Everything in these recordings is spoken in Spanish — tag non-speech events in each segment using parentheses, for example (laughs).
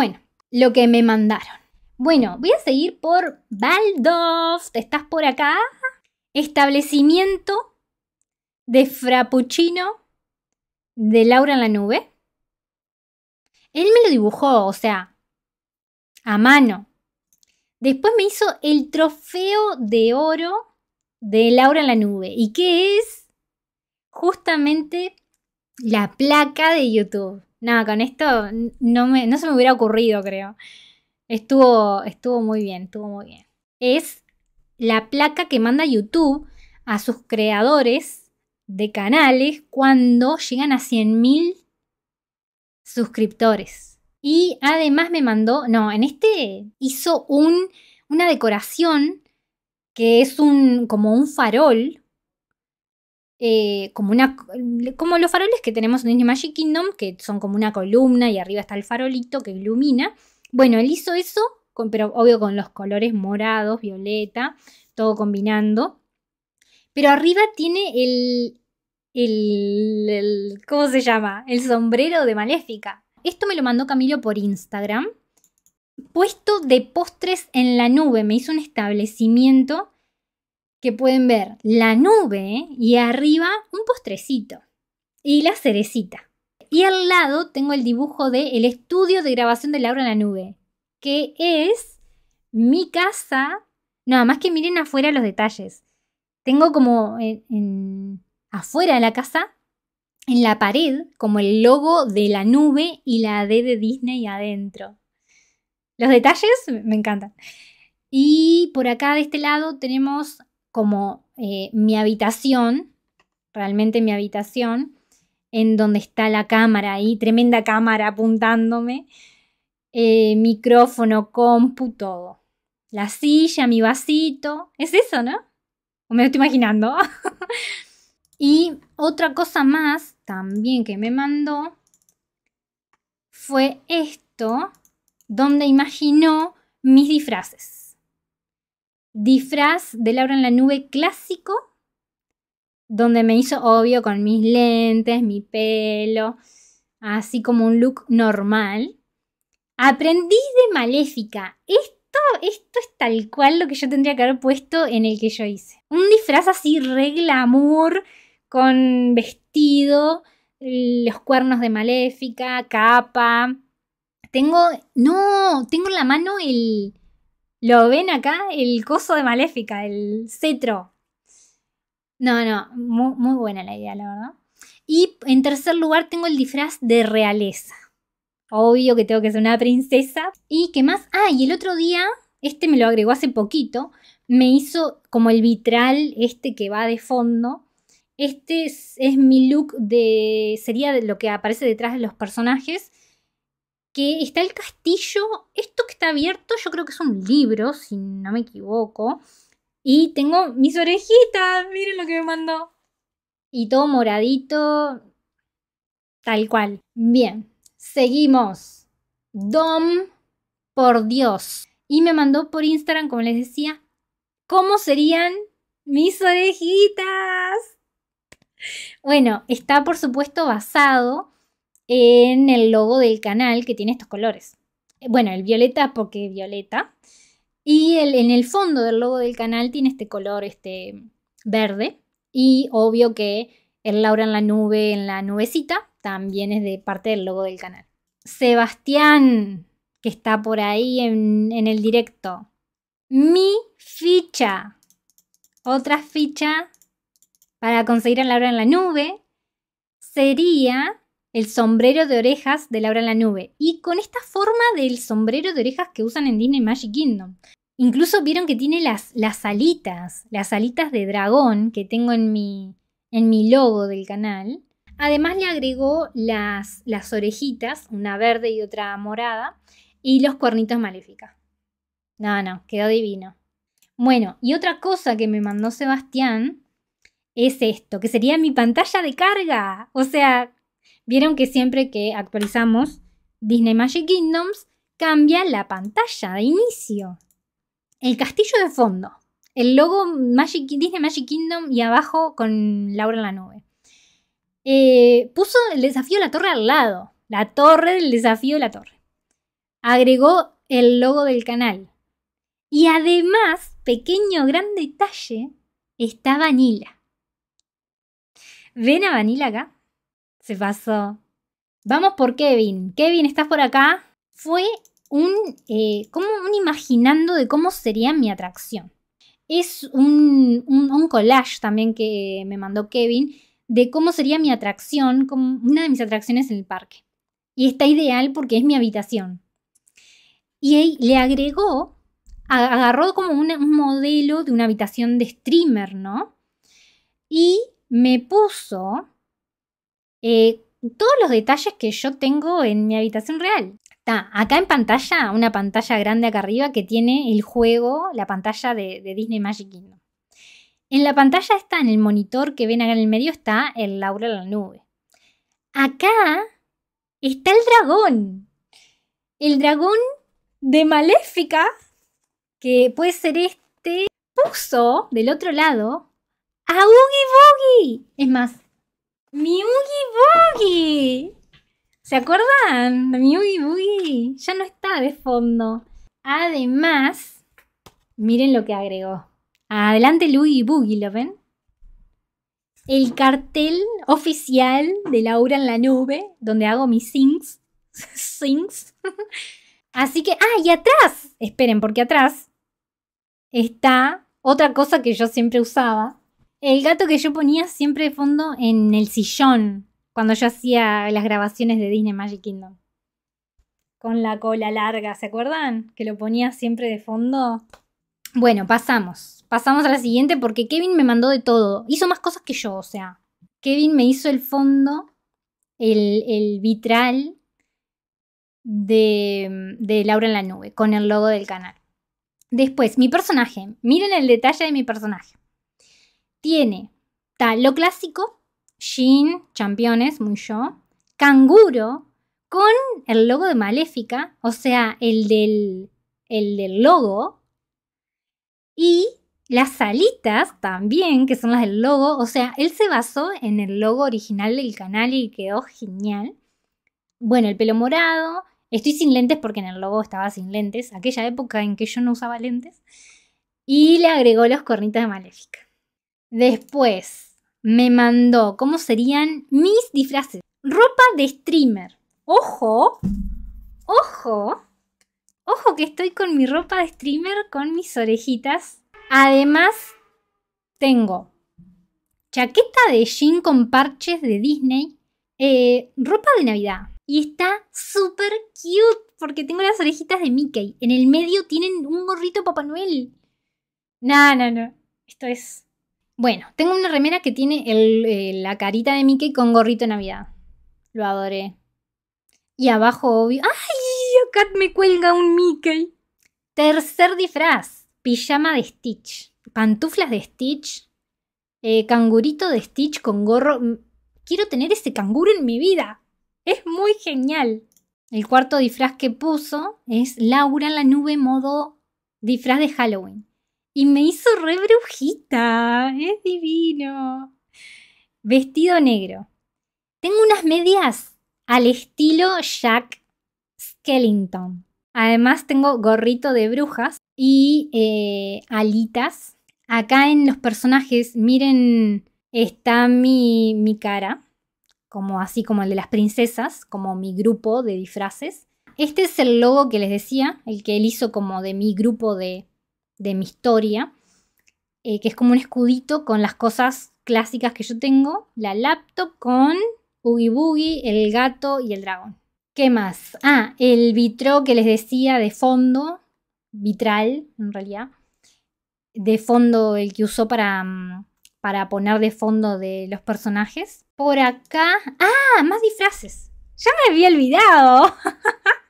Bueno, lo que me mandaron. Bueno, voy a seguir por Baldoft. ¿Estás por acá? Establecimiento de frappuccino de Laura en la nube. Él me lo dibujó, o sea, a mano. Después me hizo el trofeo de oro de Laura en la nube. ¿Y qué es? Justamente la placa de YouTube nada, con esto no, no se me hubiera ocurrido, creo. Estuvo, estuvo muy bien, estuvo muy bien. Es la placa que manda YouTube a sus creadores de canales cuando llegan a 100.000 suscriptores. Y además me mandó, no, en este hizo un, una decoración que es un, como un farol, eh, como una como los faroles que tenemos en Magic Kingdom, que son como una columna y arriba está el farolito que ilumina. Bueno, él hizo eso, pero obvio con los colores morados, violeta, todo combinando. Pero arriba tiene el, el, el ¿cómo se llama? El sombrero de Maléfica. Esto me lo mandó Camilo por Instagram. Puesto de postres en la nube, me hizo un establecimiento que pueden ver la nube y arriba un postrecito y la cerecita. Y al lado tengo el dibujo del estudio de grabación de Laura en la nube, que es mi casa. Nada más que miren afuera los detalles. Tengo como afuera de la casa, en la pared, como el logo de la nube y la D de Disney adentro. Los detalles me encantan. Y por acá de este lado tenemos como eh, mi habitación, realmente mi habitación, en donde está la cámara ahí, tremenda cámara apuntándome, eh, micrófono, compu, todo. La silla, mi vasito, es eso, ¿no? O me lo estoy imaginando. (laughs) y otra cosa más también que me mandó fue esto, donde imaginó mis disfraces disfraz de Laura en la nube clásico, donde me hizo obvio con mis lentes, mi pelo, así como un look normal. Aprendí de Maléfica. Esto, esto es tal cual lo que yo tendría que haber puesto en el que yo hice. Un disfraz así amor con vestido, los cuernos de Maléfica, capa. Tengo, no, tengo en la mano el, lo ven acá, el coso de Maléfica, el cetro. No, no, muy, buena la idea, la verdad. Y en tercer lugar tengo el disfraz de realeza. Obvio que tengo que ser una princesa. ¿Y qué más? Ah, y el otro día, este me lo agregó hace poquito, me hizo como el vitral este que va de fondo. Este es, es mi look de... sería lo que aparece detrás de los personajes que está el castillo. Esto que está abierto, yo creo que es un libro, si no me equivoco. Y tengo mis orejitas, miren lo que me mandó. Y todo moradito, tal cual. Bien, seguimos. Dom, por Dios. Y me mandó por Instagram, como les decía, cómo serían mis orejitas. Bueno, está por supuesto basado en el logo del canal que tiene estos colores. Eh, bueno, el violeta porque violeta. Y en el fondo del logo del canal tiene este color este verde. Y obvio que el Laura en la nube, en la nubecita, también es de parte del logo del canal. Sebastián, que está por ahí en, en el directo. Mi ficha. Otra ficha para conseguir a Laura en la nube sería el sombrero de orejas de Laura en la Nube. Y con esta forma del sombrero de orejas que usan en Disney Magic Kingdom. Incluso vieron que tiene las, las alitas, las alitas de dragón que tengo en mi, en mi logo del canal. Además le agregó las, las orejitas, una verde y otra morada, y los cuernitos maléfica. No, no, quedó divino. Bueno, y otra cosa que me mandó Sebastián es esto, que sería mi pantalla de carga. O sea, Vieron que siempre que actualizamos Disney Magic Kingdoms cambia la pantalla de inicio. El castillo de fondo. El logo Disney Magic Kingdom y abajo con Laura en la nube. Eh, puso el desafío de la torre al lado. La torre del desafío de la torre. Agregó el logo del canal. Y además, pequeño gran detalle, está Vanilla. ¿Ven a Vanilla acá? Se pasó. Vamos por Kevin. Kevin, ¿estás por acá? Fue un, eh, como un imaginando de cómo sería mi atracción. Es un, un, collage también que me mandó Kevin de cómo sería mi atracción, como una de mis atracciones en el parque. Y está ideal porque es mi habitación. Y él le agregó, agarró como un modelo de una habitación de streamer, ¿no? Y me puso eh, todos los detalles que yo tengo en mi habitación real. Está acá en pantalla, una pantalla grande acá arriba que tiene el juego, la pantalla de, Disney Magic Kingdom. En la pantalla está, en el monitor que ven acá en el medio, está el Laura de la nube. Acá está el dragón. El dragón de Maléfica, que puede ser este, puso del otro lado a Oogie Boogie. Es más, mi Oogie Boogie. ¿Se acuerdan? Oogie Boogie ya no está de fondo. Además, miren lo que agregó. Adelante Luigi Boogie, ¿lo ven? El cartel oficial de Laura en la nube, donde hago mis sings. (laughs) sings. Así que, ah, y atrás, esperen, porque atrás está otra cosa que yo siempre usaba, el gato que yo ponía siempre de fondo en el sillón cuando yo hacía las grabaciones de Disney Magic Kingdom. Con la cola larga, ¿se acuerdan? Que lo ponía siempre de fondo. Bueno, pasamos. Pasamos a la siguiente porque Kevin me mandó de todo. Hizo más cosas que yo, o sea. Kevin me hizo el fondo, el, el vitral de, de Laura en la nube, con el logo del canal. Después, mi personaje. Miren el detalle de mi personaje tiene tal lo clásico, jean, championes, muy yo, canguro, con el logo de Maléfica, o sea, el del, el del logo, y las alitas también, que son las del logo, o sea, él se basó en el logo original del canal y quedó genial. Bueno, el pelo morado, estoy sin lentes porque en el logo estaba sin lentes, aquella época en que yo no usaba lentes, y le agregó los cornitos de Maléfica. Después me mandó cómo serían mis disfraces. Ropa de streamer. Ojo, ojo, ojo que estoy con mi ropa de streamer, con mis orejitas. Además, tengo chaqueta de jean con parches de Disney, eh, ropa de Navidad. Y está súper cute porque tengo las orejitas de Mickey. En el medio tienen un gorrito Papá Noel. No, no, no. Esto es bueno, tengo una remera que tiene eh, la carita de Mickey con gorrito de Navidad. Lo adoré. Y abajo, obvio. ¡Ay! Acá me cuelga un Mickey. Tercer disfraz. Pijama de Stitch. Pantuflas de Stitch. Eh, cangurito de Stitch con gorro. Quiero tener ese canguro en mi vida. Es muy genial. El cuarto disfraz que puso es Laura en la nube modo disfraz de Halloween. Y me hizo re brujita. Es divino. Vestido negro. Tengo unas medias al estilo Jack Skellington. Además tengo gorrito de brujas y eh, alitas. Acá en los personajes, miren, está mi, mi cara, como así como el de las princesas, como mi grupo de disfraces. Este es el logo que les decía, el que él hizo como de mi grupo de, de mi historia, eh, que es como un escudito con las cosas clásicas que yo tengo, la laptop con Boogie Boogie, el gato y el dragón. ¿Qué más? Ah, el vitro que les decía de fondo, vitral en realidad, de fondo el que usó para, mm, para poner de fondo de los personajes. Por acá, ah, más disfraces. Ya me había olvidado. (laughs)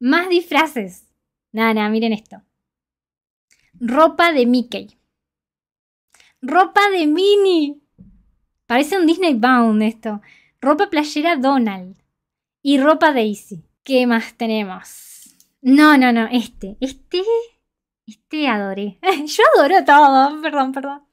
más disfraces. Nada, nada, miren esto. Ropa de Mickey. Ropa de Minnie. Parece un Disney Bound esto. Ropa playera Donald. Y ropa Daisy. ¿Qué más tenemos? No, no, no. Este. Este. Este adoré. (laughs) Yo adoro todo. Perdón, perdón.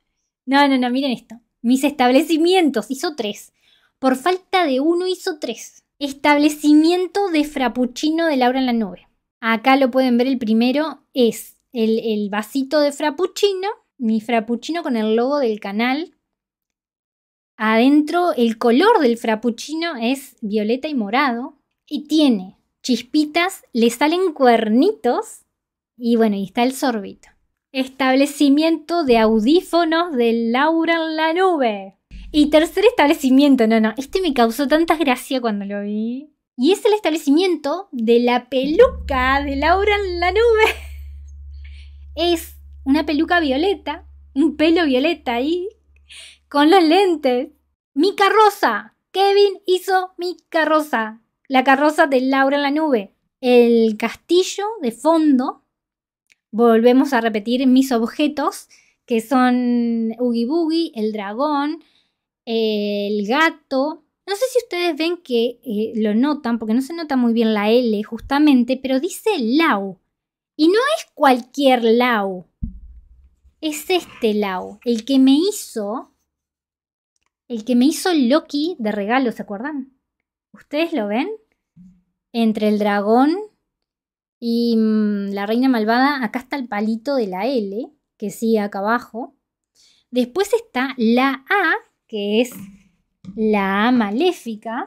No, no, no. Miren esto. Mis establecimientos. Hizo tres. Por falta de uno hizo tres. Establecimiento de Frappuccino de Laura en la Nube. Acá lo pueden ver el primero. Es el, vasito de frappuccino, mi frappuccino con el logo del canal. Adentro el color del frappuccino es violeta y morado y tiene chispitas, le salen cuernitos y bueno, ahí está el sorbito. Establecimiento de audífonos de Laura en la nube. Y tercer establecimiento, no, no, este me causó tanta gracia cuando lo vi. Y es el establecimiento de la peluca de Laura en la nube es una peluca violeta, un pelo violeta ahí, con los lentes. Mi carroza. Kevin hizo mi carroza. La carroza de Laura en la nube. El castillo de fondo. Volvemos a repetir mis objetos, que son Oogie Boogie, el dragón, el gato. No sé si ustedes ven que eh, lo notan, porque no se nota muy bien la L justamente, pero dice Lau. Y no es cualquier Lau. Es este Lau, el que me hizo. El que me hizo Loki de regalo, ¿se acuerdan? ¿Ustedes lo ven? Entre el dragón y mm, la reina malvada, acá está el palito de la L, que sigue acá abajo. Después está la A, que es la A maléfica.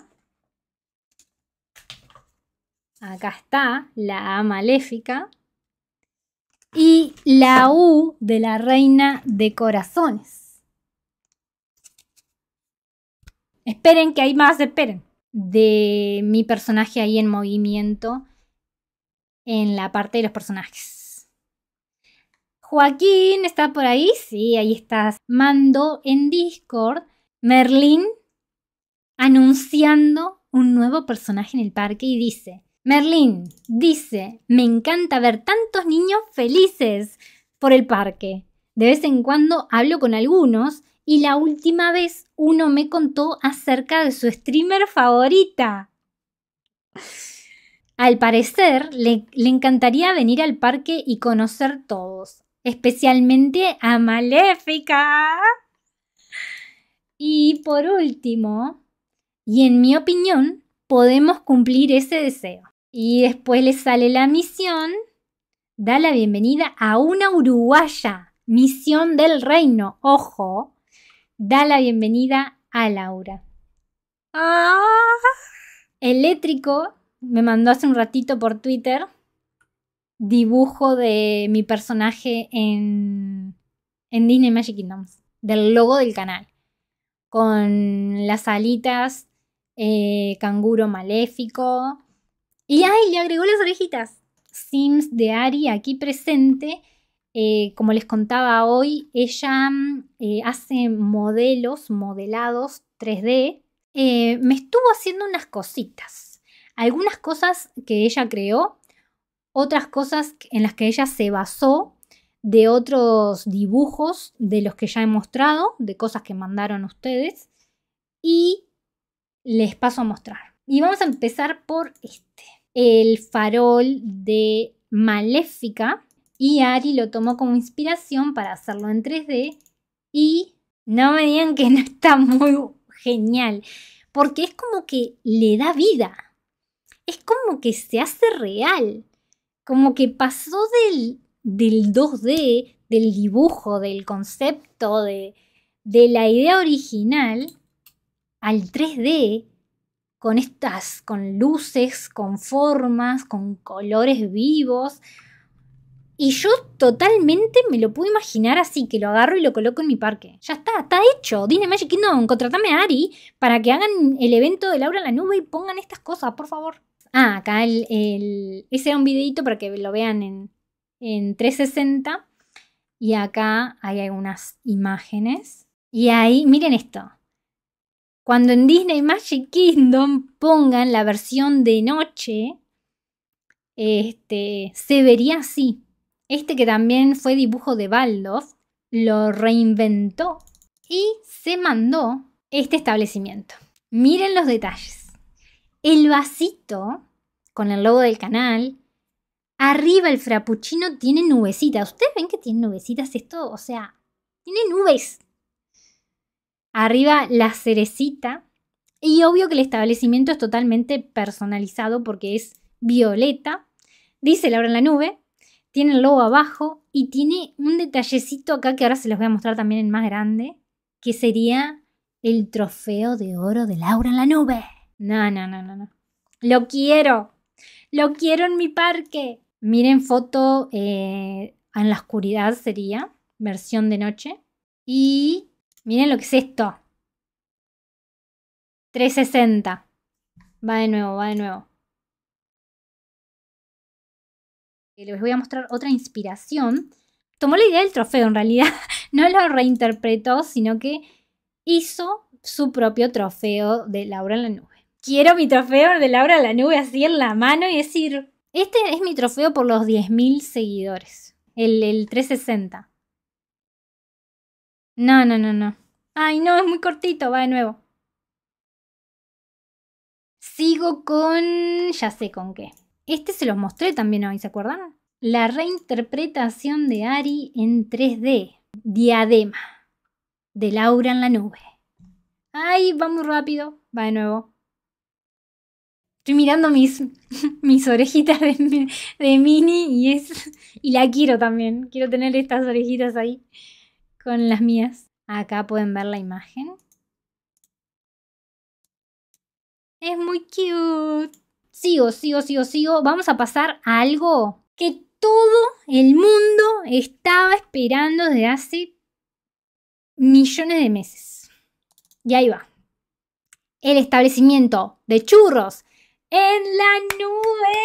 Acá está la A maléfica y la U de la reina de corazones. Esperen que hay más, esperen. De mi personaje ahí en movimiento en la parte de los personajes. Joaquín está por ahí, sí, ahí estás. Mando en Discord Merlín anunciando un nuevo personaje en el parque y dice, Merlín dice, me encanta ver tantos niños felices por el parque. De vez en cuando hablo con algunos y la última vez uno me contó acerca de su streamer favorita. Al parecer, le, encantaría venir al parque y conocer todos, especialmente a Maléfica. Y por último, y en mi opinión, podemos cumplir ese deseo. Y después le sale la misión, da la bienvenida a una uruguaya, misión del reino, ojo, da la bienvenida a Laura. ¡Ah! Eléctrico me mandó hace un ratito por Twitter dibujo de mi personaje en, en Disney Magic Kingdoms, del logo del canal, con las alitas, eh, canguro maléfico, y ahí le agregó las orejitas. Sims de Ari aquí presente. Eh, como les contaba hoy, ella mm, eh, hace modelos, modelados 3D. Eh, me estuvo haciendo unas cositas. Algunas cosas que ella creó, otras cosas en las que ella se basó de otros dibujos de los que ya he mostrado, de cosas que mandaron ustedes. Y les paso a mostrar. Y vamos a empezar por este el farol de Maléfica y Ari lo tomó como inspiración para hacerlo en 3D y no me digan que (laughs) no está muy genial, porque es como que le da vida, es como que se hace real, como que pasó del, 2D, del dibujo, del concepto, de, de la idea original al 3D con estas, con luces, con formas, con colores vivos. Y yo totalmente me lo pude imaginar así, que lo agarro y lo coloco en mi parque. Ya está, está hecho. Dime Magic Kingdom, contratame a Ari para que hagan el evento de Laura en la nube y pongan estas cosas, por favor. Ah, acá el, ese era un videito para que lo vean en, en 360. Y acá hay algunas imágenes. Y ahí, miren esto cuando en Disney Magic Kingdom pongan la versión de noche, este, se vería así. Este que también fue dibujo de Baldos, lo reinventó y se mandó este establecimiento. Miren los detalles. El vasito con el logo del canal, arriba el frappuccino tiene nubecitas. ¿Ustedes ven que tiene nubecitas esto? O sea, tiene nubes arriba la cerecita. Y obvio que el establecimiento es totalmente personalizado porque es violeta. Dice Laura en la nube. Tiene el logo abajo y tiene un detallecito acá que ahora se los voy a mostrar también en más grande, que sería el trofeo de oro de Laura en la nube. No, no, no, no, no. Lo quiero. Lo quiero en mi parque. Miren foto eh, en la oscuridad sería, versión de noche. Y Miren lo que es esto. 360. Va de nuevo, va de nuevo. Eh, les voy a mostrar otra inspiración. Tomó la idea del trofeo en realidad. (laughs) No lo reinterpretó, sino que hizo su propio trofeo de Laura en la nube. Quiero mi trofeo de Laura en la nube así en la mano y decir, este es mi trofeo por los 10.000 seguidores. El, el 360. No, no, no, no. Ay, no, es muy cortito, va de nuevo. Sigo con... ya sé con qué. Este se los mostré también hoy, ¿se acuerdan? La reinterpretación de Ari en 3D. Diadema. De Laura en la nube. Ay, va muy rápido. Va de nuevo. Estoy mirando mis, (laughs) mis orejitas de, de Mini y es... Y la quiero también. Quiero tener estas orejitas ahí con las mías. Acá pueden ver la imagen. Es muy cute. Sigo, sigo, sigo, sigo. Vamos a pasar a algo que todo el mundo estaba esperando desde hace millones de meses. Y ahí va. El establecimiento de churros en la nube.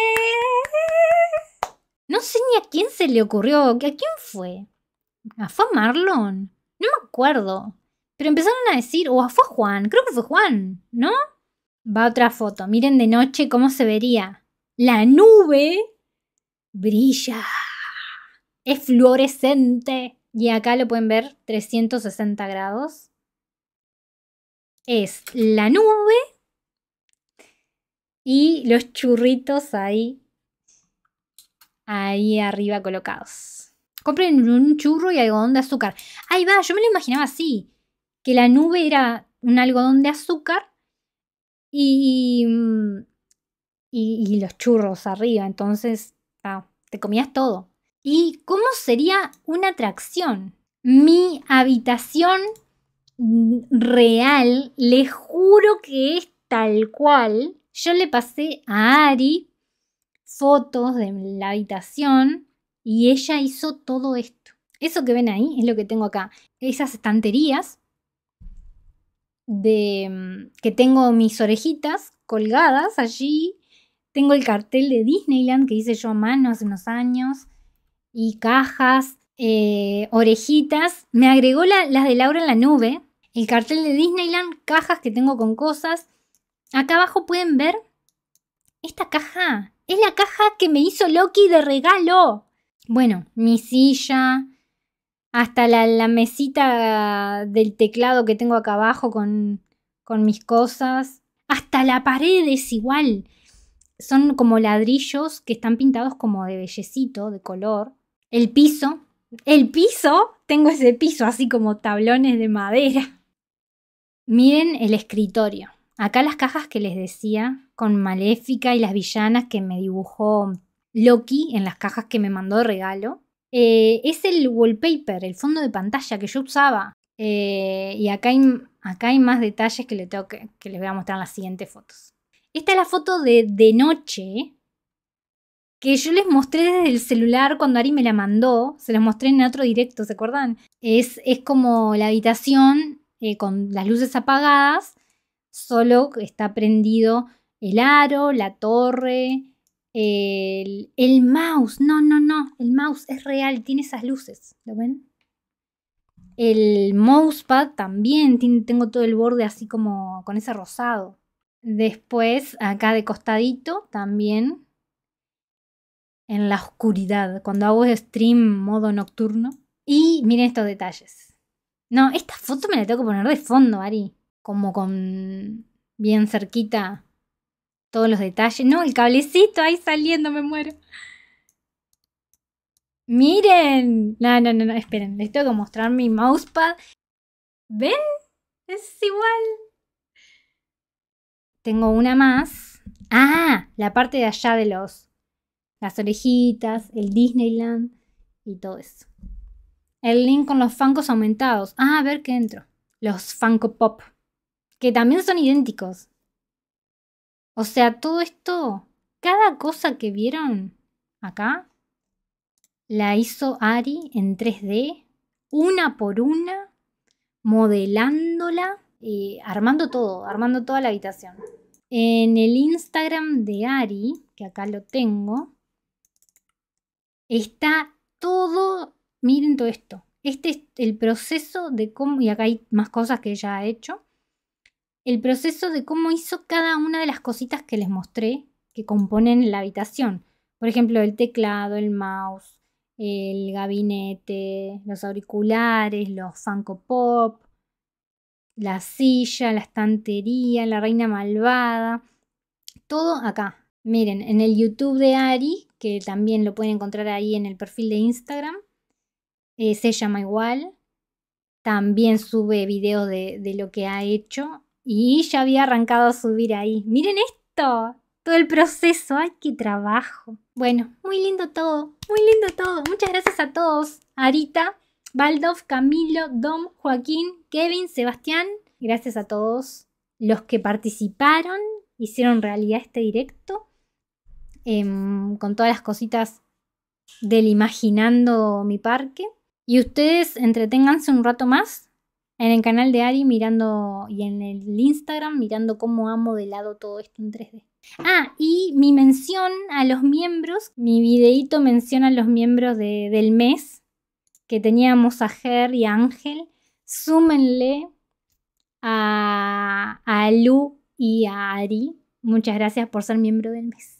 No sé ni a quién se le ocurrió, a quién fue. ¿Fue Marlon? No me acuerdo. Pero empezaron a decir, o fue Juan, creo que fue Juan, ¿no? Va otra foto, miren de noche cómo se vería. La nube brilla. Es fluorescente. Y acá lo pueden ver 360 grados. Es la nube y los churritos ahí, ahí arriba colocados compren un churro y algodón de azúcar. Ahí va, yo me lo imaginaba así, que la nube era un algodón de azúcar y, y, los churros arriba, entonces ah, te comías todo. ¿Y cómo sería una atracción? Mi habitación real, le juro que es tal cual. Yo le pasé a Ari fotos de la habitación y ella hizo todo esto. Eso que ven ahí es lo que tengo acá. Esas estanterías de mm, que tengo mis orejitas colgadas allí. Tengo el cartel de Disneyland que hice yo a mano hace unos años. Y cajas, eh, orejitas. Me agregó las de Laura en la nube. El cartel de Disneyland, cajas que tengo con cosas. Acá abajo pueden ver esta caja. Es la caja que me hizo Loki de regalo. Bueno, mi silla, hasta la, mesita del teclado que tengo acá abajo con, con mis cosas, hasta la pared es igual. Son como ladrillos que están pintados como de bellecito, de color. El piso, el piso, tengo ese piso así como tablones de madera. Miren el escritorio. Acá las cajas que les decía, con Maléfica y las villanas que me dibujó Loki en las cajas que me mandó de regalo. Eh, es el wallpaper, el fondo de pantalla que yo usaba. Eh, y acá hay, acá hay más detalles que, le que, les voy a mostrar en las siguientes fotos. Esta es la foto de, de noche que yo les mostré desde el celular cuando Ari me la mandó. Se las mostré en otro directo, ¿se acuerdan? Es, es como la habitación eh, con las luces apagadas, solo está prendido el aro, la torre, el, mouse, no, no, no, el mouse es real, tiene esas luces, ¿lo ven? El mousepad también tiene, tengo todo el borde así como con ese rosado. Después, acá de costadito, también en la oscuridad, cuando hago stream modo nocturno. Y miren estos detalles. No, esta foto me la tengo que poner de fondo, Ari. Como con bien cerquita todos los detalles. No, el cablecito ahí saliendo, me muero. Miren. No, no, no, no, esperen, les tengo que mostrar mi mousepad. ¿Ven? Es igual. Tengo una más. Ah, la parte de allá de los las orejitas, el Disneyland y todo eso. El link con los Funkos aumentados. Ah, a ver qué entro. Los Funko Pop, que también son idénticos. O sea, todo esto, cada cosa que vieron acá, la hizo Ari en 3D, una por una, modelándola, y eh, armando todo, armando toda la habitación. En el Instagram de Ari, que acá lo tengo, está todo, miren todo esto. Este es el proceso de cómo, y acá hay más cosas que ella ha hecho el proceso de cómo hizo cada una de las cositas que les mostré que componen la habitación. Por ejemplo, el teclado, el mouse, el gabinete, los auriculares, los Funko Pop, la silla, la estantería, la reina malvada. Todo acá. Miren, en el YouTube de Ari, que también lo pueden encontrar ahí en el perfil de Instagram, eh, se llama igual. También sube videos de, de lo que ha hecho y ya había arrancado a subir ahí. Miren esto, todo el proceso, ay, qué trabajo. Bueno, muy lindo todo, muy lindo todo. Muchas gracias a todos. Arita, Baldov, Camilo, Dom, Joaquín, Kevin, Sebastián. Gracias a todos los que participaron, hicieron realidad este directo. Em, con todas las cositas del imaginando mi parque. Y ustedes entreténganse un rato más en el canal de Ari mirando y en el Instagram mirando cómo ha modelado todo esto en 3D. Ah, y mi mención a los miembros, mi videíto menciona a los miembros de, del mes, que teníamos a Ger y a Ángel, súmenle a, a Lu y a Ari. Muchas gracias por ser miembro del mes.